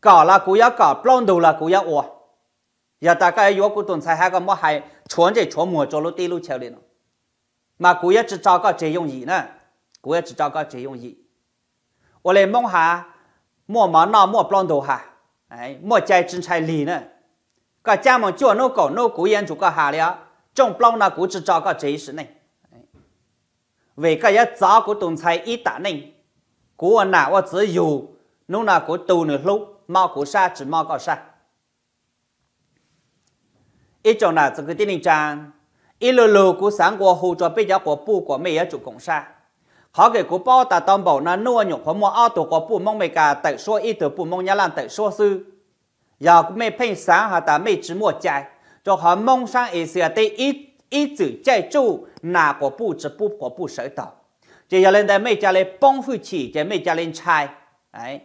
搞了古一搞，不拢都了，古一话。伢大家约古冻菜，嗨个么害，穿在穿莫着路地路穿哩咯。嘛，古一只找个最容易呢，古一只找个最容易。我来问下，莫毛那莫不拢哈，哎，莫再只彩嫩呢。箇家门叫那讲，那古人就个下了正不拢那古只找个最容呢。为个要找个冻财一打呢，của nà wa chỉ dù nó là của tu nửa lúc mau của chỉ mau có sa ít chỗ nào từ cái tiếng trang ít lô lô của sáng của hồ cho bây giờ của bu họ kể của bao ta tâm bảo là nuôi nhục của mua ao tổ của bu mong mấy số ít từ bu nhà lan tại số sư giờ cũng mấy phên sáng hà ta mấy chỉ mua cho họ mong sang ít giờ tới ít ít chạy chủ nà của bu chỉ bu của bu sở tạo 就有人在每家来帮扶起，就每家来拆，哎，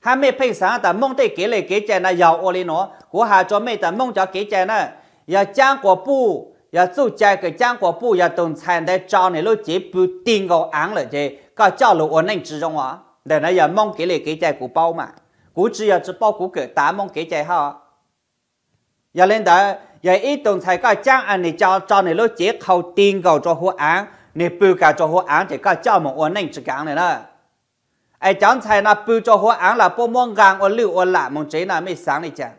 还没赔偿的，在梦得几来几呢，啊？又饿了饿，过下再每在梦着给正呢？要讲过不，要做这个讲过不，要同产的找你了，这不定个安了这，搞走了我能自中啊！另外要梦给了给正个包嘛，过只要只包过个，但梦给正好要有人在又一同在搞讲安的找找你了，这口定个做户安。nè bự cả cho hoa án thì cả cháu mà ổn định chỉ càng này ai chẳng thay na bự cho hoa án là bố mong gang ổn lưu ổn lại mong chế là mới sáng này chẳng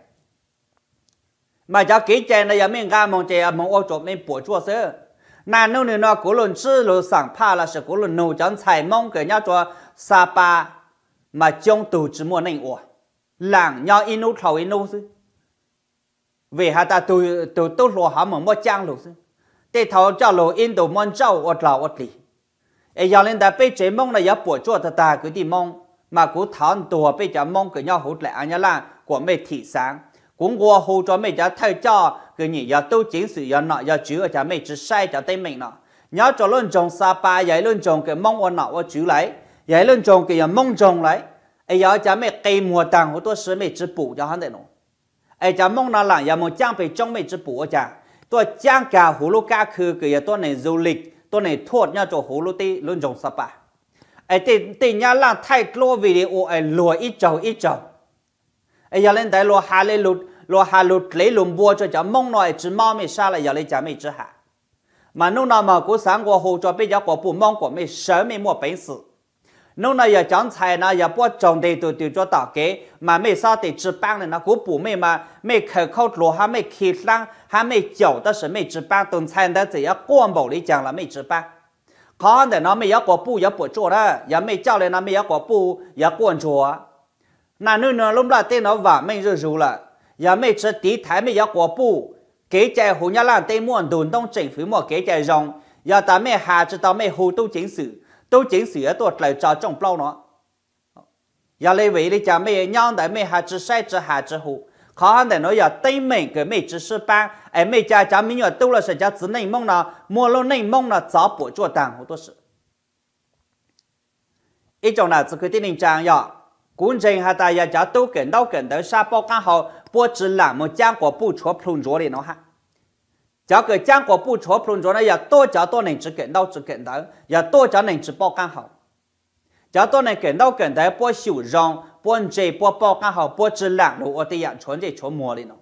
mà cháu kỹ chế này giờ mình gang mong chờ mong ước chụp mình bổ chua sơ nà nô nửa nó cố luận sư lô sảng pa là sự cố luận nô chẳng thay mong cái nhau cho sa pa mà trong tù chỉ muốn nành ổn làng nhau inu thầu inu sư vì hà ta tù tù tốt lúa hả mong mua trang lúa sư để thầu cho lô in đồ mong châu ớt lào ớt lì ai giờ lên đã bây chế mong là giờ bỏ chua ta ta cứ đi mong mà cứ thằng tù bây giờ mong cái nhau hút lại anh là của mẹ thị sáng cũng qua hỗ cho mẹ giờ thay cho cái nhỉ giờ tu chính sự giờ nọ giờ chữ ở cho mẹ chữ sai cho tên mình nọ nhớ cho luôn trồng sa ba, vậy luôn trồng cái mong ở nọ ở chữ lấy vậy luôn trồng cái giờ mong trồng lấy ai giờ cho mẹ cây mùa tàng của tôi sớm mẹ chữ bù cho hắn đấy nọ ai giờ mong là làm giờ mong trang bị trong mẹ chữ bù ở chàng ตัวจ้างกาหูลูกาคือเกี่ยตัวในโจลิกตัวในทวดเนี่ยจะหูลูตีลุ่นจงสปะไอ้ติติเนี่ยล่างไทยโลวิดีโอไอ้ลัวอีเจ้าอีเจ้าไอ้ยาเล่นแต่ลัวฮาเลลุดลัวฮาลุดเลยลุมบัวจะจะมองหน่อยจะมองไม่ชาเลยยาเล่นจะไม่จะหามานู่นน่ะมากูสังกัวหูจะไปยากกว่าปุ่มมองกว่าไม่เสริมไม่มั่วเป็นสื่อ nó này giờ chọn 菜呢也不种地都丢着大给，嘛没啥地值班的那股部门嘛，没可口罗还没开上，还没久的是没值班，等菜的只要过某里讲了没值班，看的那没要过不要不做了，也没叫来那没要过不也过做，那你呢弄了电脑晚没热热了，也没吃地台没要过不，给在胡家烂对面轮动政府么给在用，要咱们还知道没糊涂真事。都见识了多，来找长不老难。也来为你家买两的买孩子、晒着孩子好。看看在那要对门给妹子识班，哎，每家家每月多了些，叫只能忙了，没了能忙了，早不着单好多事。一种呢，只去定点讲呀，工程还大家都跟到跟到啥保干好，不知那么家过不错不错的呢还。假个中国不错，碰着呢也多加多能只见到只见到，也多加能只报刚好。假多能见到见到不修让，不这不报刚好，不只懒路我的也穿这穿磨的呢。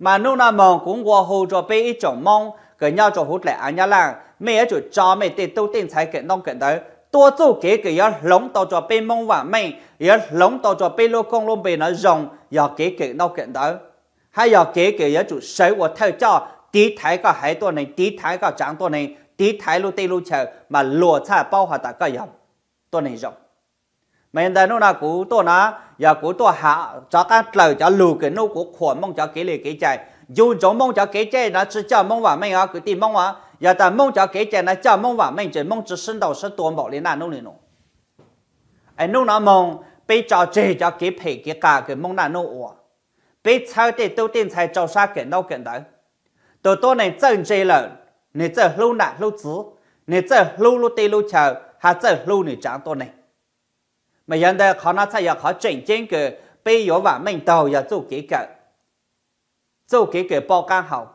mà nô na mong cũng qua hồ cho bé ít chồng mong cái nhau cho hút lại anh nhau là mẹ chủ cho mẹ tiền tu tiền sai kiện đông kiện tới tua tu kế cái yếu lóng tàu cho bé mong và mẹ yếu lóng tàu cho bé lô công lô bề nó rồng yếu kế kiện đông kiện tới hay yếu kế cái yếu chủ sấy của theo cho tí thái cả hai tuần này tí thái cả trắng tuần này tí thái lu tây lu chờ mà lùa cha bao hòa tạ cả dòng tuần này rộng mà hiện tại nó là cú tuần giờ cú tuần hạ cho các lời cho lù cái nô của khuẩn mong cho kế lệ kế chạy dù giống mong cho kế chạy nó chỉ cho mong và mình á cứ tìm mong á giờ ta mong cho kế chạy nó cho mong và mình chỉ mong chỉ sinh đầu sinh tuần bỏ lên là nô này nô ai nô nó mong bây giờ chỉ cho kế phê kế cả cái mong là nô ủa bây giờ để đầu tiên 才招杀 cảnh 到 cảnh đấy tổ tổ này chân chơi lợn này chơi lâu nạ lâu chứ này chơi lâu lâu tê lâu chờ hà chơi lâu này chẳng tổ này mà hiện tại khó nói sao giờ khó chuyển chiến cái bây giờ và mình đầu giờ 做几个做几个包干好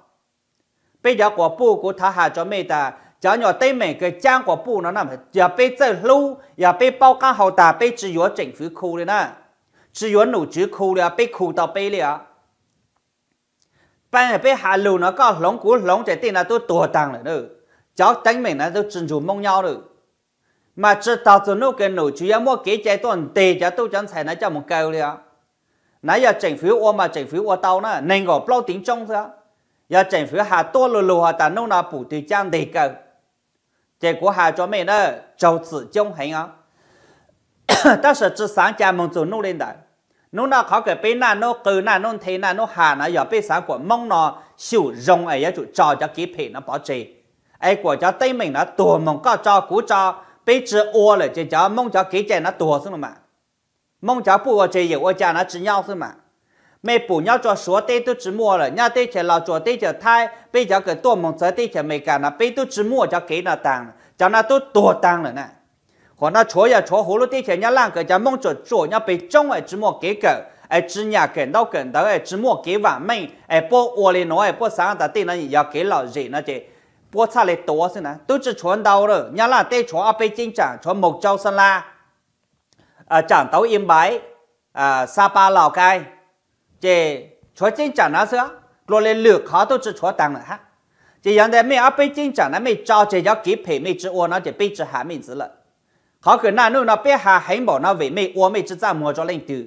bây giờ của bu của thà hà cho mình ta cho nhỏ tây mình cái trang của bu nó nằm giờ bây giờ lâu giờ bây bao gan hậu ta bây chỉ có chính phủ khu đấy nè chỉ có nụ chỉ khô là bây khu 到 bây là bạn bé hạ lưu nó có lóng cú lóng trẻ tiền là tôi tùa tăng rồi nữa cháu đánh mình là tôi chân chủ mong nhau rồi mà chỉ tạo cho nó cái nổ chủ yếu mua kế chạy tuần tề cho tôi chẳng xài nó cho một cầu liền nãy giờ chỉnh phiếu ô mà chỉnh phiếu ô tao nữa nên gọi bao tính trong ra giờ chỉnh phiếu hạ to lù lù hạ ta nông nào bù từ trang đề cầu chạy của hạ cho mình đó trâu sự trông hành á ta sẽ chỉ sáng cha mong cho nó lên đại nó nó khó cái bên nào nó cừ nào nó thế nào nó hà nào giờ bên sáng của mong nó siêu rong ấy chủ cho cho kỹ phe nó bỏ chế ấy của cho tây mình nó tua mong có cho cú cho bên chữ ô là chỉ cho mong cho kỹ chế nó tua xuống mà mong cho bùa chế yêu cha nó chỉ nhau xuống mà mẹ bù nhau cho số tê tu chỉ mua rồi nhau tê chỉ lao cho tê chỉ thay bây giờ cái tua mong cho tê chỉ mày cả nó bên tu chỉ mua cho kỹ nó tăng cho nó tu tua tăng rồi nè còn nói chúa ya chúa hồ lô tí thì nhà lang cái nhà mong cho chúa nhà bị trong ai chỉ mua cái cái ai chỉ nhà cần đâu cần đâu ai chỉ mua cái vạn mấy ai bỏ ô lên nó ai bỏ sáng ta tin nó nhà cái lão gì nó chứ bỏ xa lên tổ xin nè tôi chỉ chuẩn đâu rồi nhà lang tê chúa bị chính chẳng chúa mộc châu sơn la à chẳng đầu yên bái à sa pa lào cai chứ chúa chính chẳng nó xưa rồi lên lửa khó tôi chỉ chúa tăng nữa ha chỉ rằng đây mấy áp bị chính chẳng nó mấy cho chỉ giáo kỹ phê mấy chữ ô nó chỉ bị chữ hạ mình dữ lợi họ cái nào nó bé hà hay bỏ nó về mẹ uo mẹ chỉ ra mua cho lên từ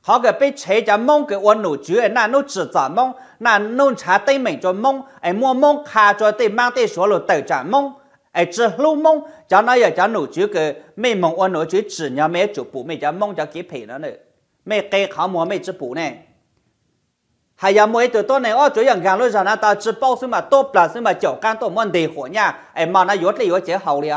họ cái bé chế cho mong cái uo nụ chữ là nó chỉ cho mong là nó trả tay mình cho mong ai mua mong khá cho tay mang tay số rồi tự trả mong ai chỉ lưu mong cho nó giờ cho nụ chữ cái mẹ mong uo nụ chữ chỉ nhà mẹ chủ bù mẹ cho mong cho kỹ phê nó nữa mẹ cái khó mua mẹ chỉ bù này hay là mỗi từ tôi này ở chỗ yang gang luôn rồi na ta chỉ bao số mà tốt là số mà chậu can tốt món đề 火 nha, em mà nó yếu thì yếu chế hậu liền.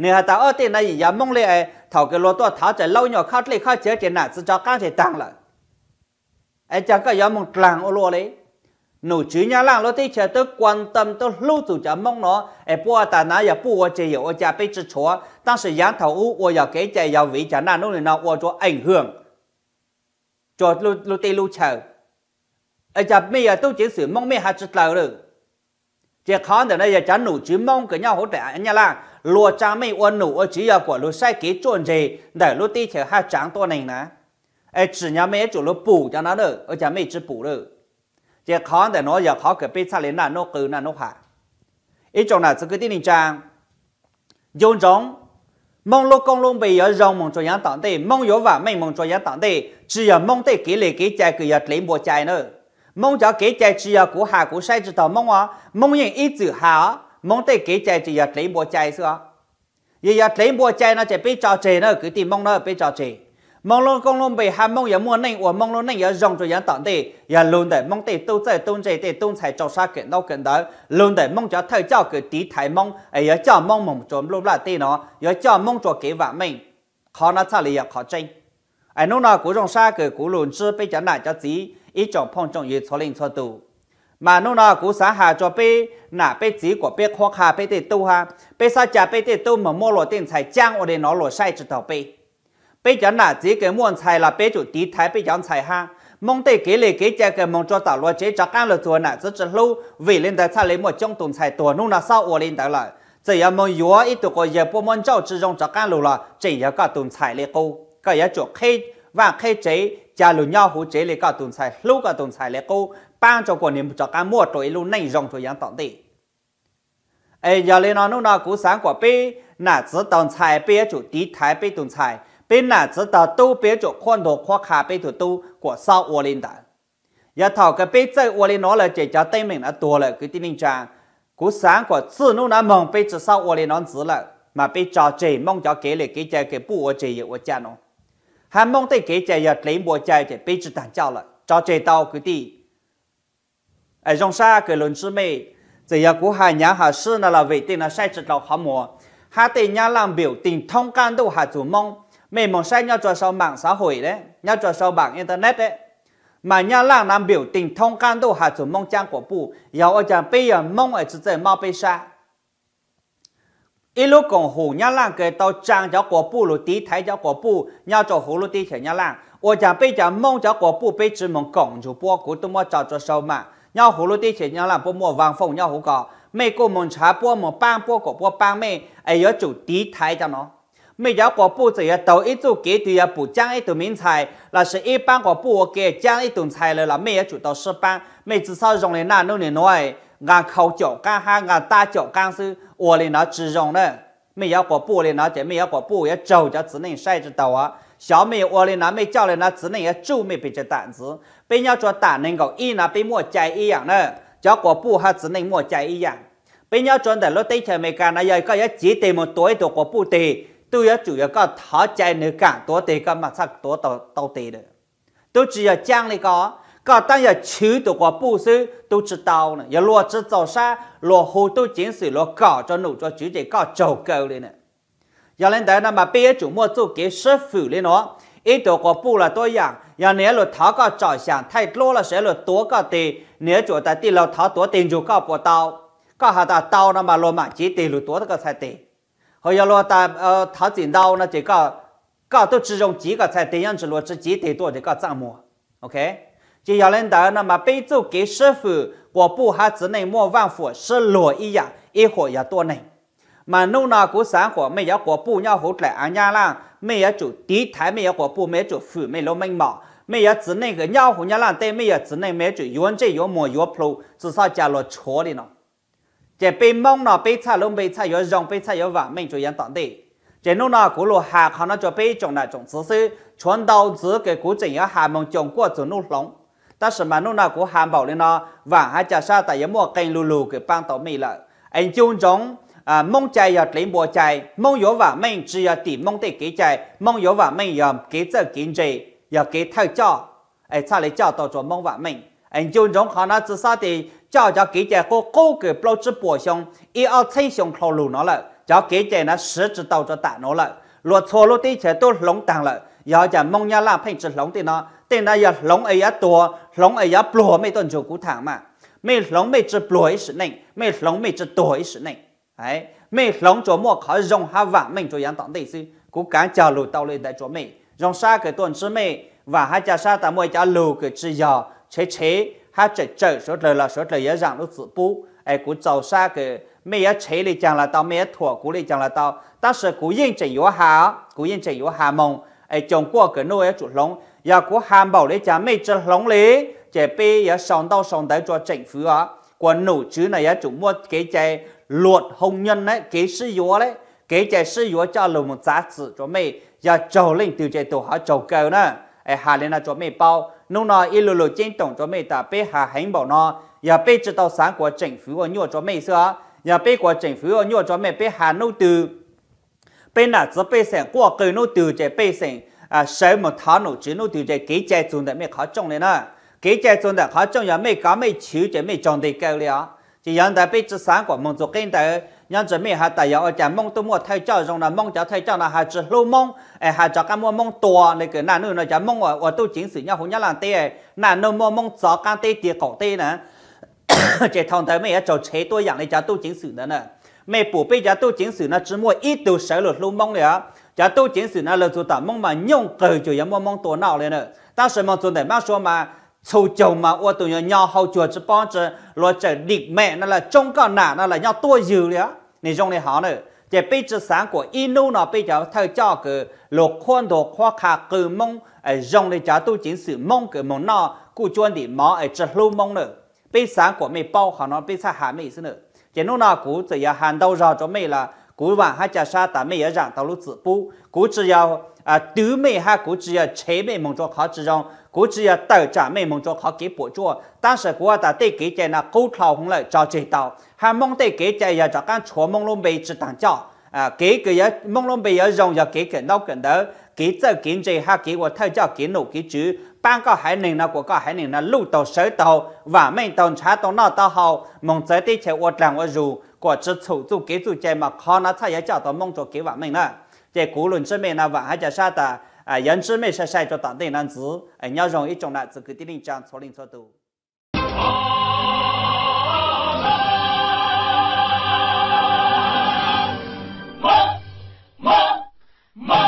你还到二点那一样梦里哎，头个骆驼头在老鸟靠这里靠这这哪只叫刚才当了，哎，讲个要梦长我落嘞。nụ chữ nhà lang lo tây chờ tới quan tâm tới lưu tụ cho mong nó e bua à, ta na ya bua chế yo cha bị chữ chúa ta sự giáng u o ya kế chế ya vị cha na nó nó o ảnh hưởng cho lưu lưu tây lưu chờ e cha mi ya à, chỉ sự mong mi ha chữ rồi chỉ khán đến đây giờ chán nụ chỉ mong cái nhau hỗ trợ anh là lùa cha mày uốn nụ ở chỉ giờ của lúa sai kế chuẩn gì để lúa ti thì hai trắng to này nè ai chỉ nhà mẹ chủ lúa bù cho nó được ở cha mẹ chỉ bù được chỉ khán để nó giờ khó cái bên xa lên là nó cứ là nó hạ ít trong là sự cái tin trang dồn giống mong lúc công luôn bây giờ rong mong cho nhắn tặng tê mong yếu và mày mong cho nhắn tặng tê chỉ giờ mong tê kỹ lệ kỹ chạy cứ giờ lấy bộ chạy nữa mong cho kế chạy chỉ là của hà của sai chỉ tao mong à mong những ít chữ hà mong tới kế chạy chỉ là lấy bộ chạy xưa giờ giờ lấy bộ chạy nó chỉ biết trò chơi nó cứ tìm mong nó biết trò chơi mong luôn công luôn bị ham mong giờ mua nành của mong luôn nành giờ rong rồi giờ tận tệ luôn để mong tệ tu chơi tu chơi tệ tu chơi trò sa kiện đâu kiện đó luôn để mong cho thời cho cái tí thái mong ấy giờ cho mong mong trộm lúc là tệ nó giờ cho mong cho kế vạn mình khó nó sao lại giờ khó tranh ai nô nào cũng rong sa cái cũng luôn chưa biết chẳng lại cho gì ý trọng phong trọng yếu cho linh cho tù mà nó là cú xã hà cho bé nà bé chỉ của bé khoa hà bé tê tu ha bé sa cha bé tê tu mà mua lò tiền xài trang ở đây nó lò sai cho tàu bê bé chẳng là chỉ cái muốn xài là bé chủ tí thái bé chẳng xài ha mông tê kế lệ kế cha cái mông cho tạo lò chế cho các lò chùa nà rất rất lâu vì linh tại sao lấy một trong tùng xài tùa nó là sao ở linh tại lại chỉ là mong yếu ít tụ có giờ bộ môn cháu chỉ trong cho các lò là chỉ là cả tùng xài lệ cô cái yếu chỗ khi và khi chế cha lù nhau hú chế lấy cả tồn tại lúc cả tồn tại lấy cô ban cho quần niệm cho cá mua tuổi lúc này rong cho giang tọn tị ai giờ lên nó nó nó cú sáng của bé nà chỉ tồn tại bé chủ tí thái bé tồn tại bé nà chỉ tờ tu bé chủ khoan đồ khoa khá bé chủ tu của sao ô linh đã giờ thảo cái bé chơi ô linh nó là chỉ cho tên mình là tua là cái tin linh trang cú sáng của chỉ nó nó mộng bé chỉ sao ô linh nó chỉ là mà bê cho chỉ mong cho kế lại cái chơi cái bu ô chỉ yêu ô cha nó mong tới kế mùa cho cho là ở trong xã 韩蒙对给这要林伯家这被子胆叫了，找这到个地，哎，用啥个轮子妹，这要古海娘还是那了为定了晒知道好么？还对伢人表定通干都还做梦，没梦晒要做上网 xã hội 嘞，要做上网 internet 嘞，mà nhà làng làm biểu tình thông can đâu hạ chủ mong trang của bù, yếu ở chẳng bây giờ mong ở chỉ dạy mau bây xa. 一路讲湖南人个到漳州国布路地台州国布，要做葫芦地铁人人，我讲被讲孟州国布被指蒙讲就波古多么找着手嘛，要葫芦地铁人人不莫望风要胡搞，美国蒙查波蒙帮波国波帮妹，哎要做地台着喏。每家国布只要到一组给对要不讲一顿名菜，那是一般国布我给讲一顿菜了，那每要做到十班，每至少用了那六年内。俺靠脚干哈，俺大脚干是玻里那支用的，没有个玻璃那，就没有个玻璃走，就只能晒着刀啊。小妹玻里那没叫里那，只能要皱眉背着胆子。被要做打能够一那被抹在一样呢，叫个布还只能抹在一样。不要做的落地前没干，那要个要几得么多，一多个不得，都要主要个好在能干多得个嘛，差多到到得的，都只要讲那个。搞，但要求的话，不少都知道了。要落只早上，落好多井水，落搞着弄着就得搞糟糕了呢。要人在那么别琢磨做给师傅了喏，一得个不了多样。要你落头个照相太多了时落多个的，你觉得地落他多点就搞不到，搞下哒刀那么落嘛，几点落多的个才得。还要落到呃，他几刀那就个搞都只用几个才得样子落只几点多就搞脏么？OK。就有人得那么被咒给师傅，我不哈之内莫万佛是罗一呀，一火也多呢。mà nô nào cũng sáng của mấy giáo của bu nhau hỗ trợ anh nhà lang mấy giáo chủ tí thái mấy giáo của bu mấy chủ phụ mấy lô mênh mỏ mấy giáo chỉ nên cái nhau hỗ nhà lang tây mấy giáo chỉ nên mấy chủ yuan chế yuan mò yuan pro chỉ sao trả lo chó đi nó chỉ bị mong nó bị thay luôn bị thay yuan rong bị thay yuan vàng yên tạm đi chỉ nô nào cũng lo hà khăn nó cho bị trồng là trồng chỉ sự chuyên đầu chỉ cái cố trình yếu hà mong trồng qua chủ ta sẽ mà nô nào của hàm bảo lên nó và hai cha sa tại giống mua cây lù lù cái bang tổ mì lại anh chung giống à mong chạy giờ tìm bùa chạy mong yếu và mình chỉ giờ tìm mong để kế chạy mong yếu và mình giờ kế giờ kiến trị giờ kế thay cho ai sao lại cho tao cho mong và mình anh chung giống họ nói chỉ sao thì cho cho kế chạy cô cô cái bao chỉ bùa xong y ao thấy xong khâu lù nó lại cho kế chạy nó sửa chỉ tao cho tạ nó lại luật thua luật đi chạy tôi lống tàng lại giờ chẳng mong nhà làm phải chỉ lống thì nó tên đã giờ à? lóng ấy á tua lóng ấy á bùa mấy tuần chủ cú thẳng mà mấy lòng mấy chữ bùa ấy sự này mấy lòng mấy chữ tua ấy sự này ấy mấy lòng chỗ mua khó dùng ha vạn, mình cho yán tỏng tỷ sư cú cá chờ lù tàu lên tại chỗ mày dùng xa cái tuần sư mày và hai cha xa ta mua cha lù cái chữ giờ chế chế hai chế chế số lời là số lời giá dạng lúc sự bú ấy cú giàu xa cái mấy á chế đi chẳng là tao mấy á thua cú đi chẳng là tao ta sợ cú yên chỉ yếu hà cú yên chỉ yếu hà mông ấy chồng qua cái nô ấy chủ 也国汉堡的家每只龙里，这边也上到上台做政府啊，管努主呢也做么给在 luật hôn nhân đấy cái sự yếu đấy cái chạy sự yếu cho lùng một giá trị cho mày giờ trầu lên từ chạy tổ họ trầu cầu nữa ai hà lên là cho mày bao nông nó ít lù lù trên tổng cho mày ta bé hà hành bảo nó giờ bé chỉ tao sáng của chính phủ ở nhiều cho mày xưa giờ bé của chính phủ ở nhiều cho mày bé hà nô từ bên là chỉ bé sản của cây nô từ chạy bé sản à sớm một tháng nổ chỉ nổ tiêu chạy kỹ chạy xuống để khó trông này nè kỹ chạy xuống khó trông là mấy cá mấy chiếu chạy mấy tròn thì kêu liền chỉ nhận tại biết cho sáng của mong cho kinh tế nhân chuẩn bị hạ tại ở chả mong tôi mua thay cho rằng là mong cháu thay cho là hạ cho lưu mong à hạ cho cái mua mong to này cái nào nữa là chả tôi chính sử nhau không làm tê nào nó mua mong gió can tê tiệt nè chỉ thằng tới mấy cháu chế tôi dạng này chả tôi chính sử nè mẹ bố bây giờ tôi chính sử nó chỉ mua ít đồ sở luật lưu mong này nào 假都简史那了做到梦嘛用狗就要梦梦多闹了呢。但是梦做的嘛说嘛。châu châu mà ô tụi nhau nhau hậu chùa chứ bón chứ lo chở địch mẹ nó là trông con nà nó là nhau tua dư lẽ nên trong này họ nữa chỉ bây giờ sáng của inu nó bây giờ thay cho cái lục khoan đồ khoa khả cử mong ở trong này cháu tu chính sự mong cái mong nó cụ chuẩn đi mà ở chợ lưu mong nữa bây sáng của mày bao họ nó bây giờ hạ mày nữa chỉ lúc nào cũng chỉ là hàng đầu ra cho mày là 古往还叫说到没有让道路直播，古去有啊都美还古去有车美梦中好之中，古去有豆浆美梦中好几波着，但是现在对给家呢搞交红来着急到，还梦对给家也就讲坐梦龙位置等车，啊，给个也蒙龙没有用，要给个脑壳，的，给家给着还给我推荐给脑给主。bang có hai nền nó của có hai nền nó lưu tàu sới tàu và mình tàu trả tàu nào tàu hậu mong giới đi chơi ô trang ô dù của chữ chủ chú kế chủ chơi mà khó nó thay giá cho tàu mong cho kế và mình nè chơi cú luận sư mẹ nào và hai cha sa ta à yên sư mẹ sai sai cho tạm tiền năng dữ à nhau rồng ý trong đại sự cứ tiến lên trang số linh số tu Mom!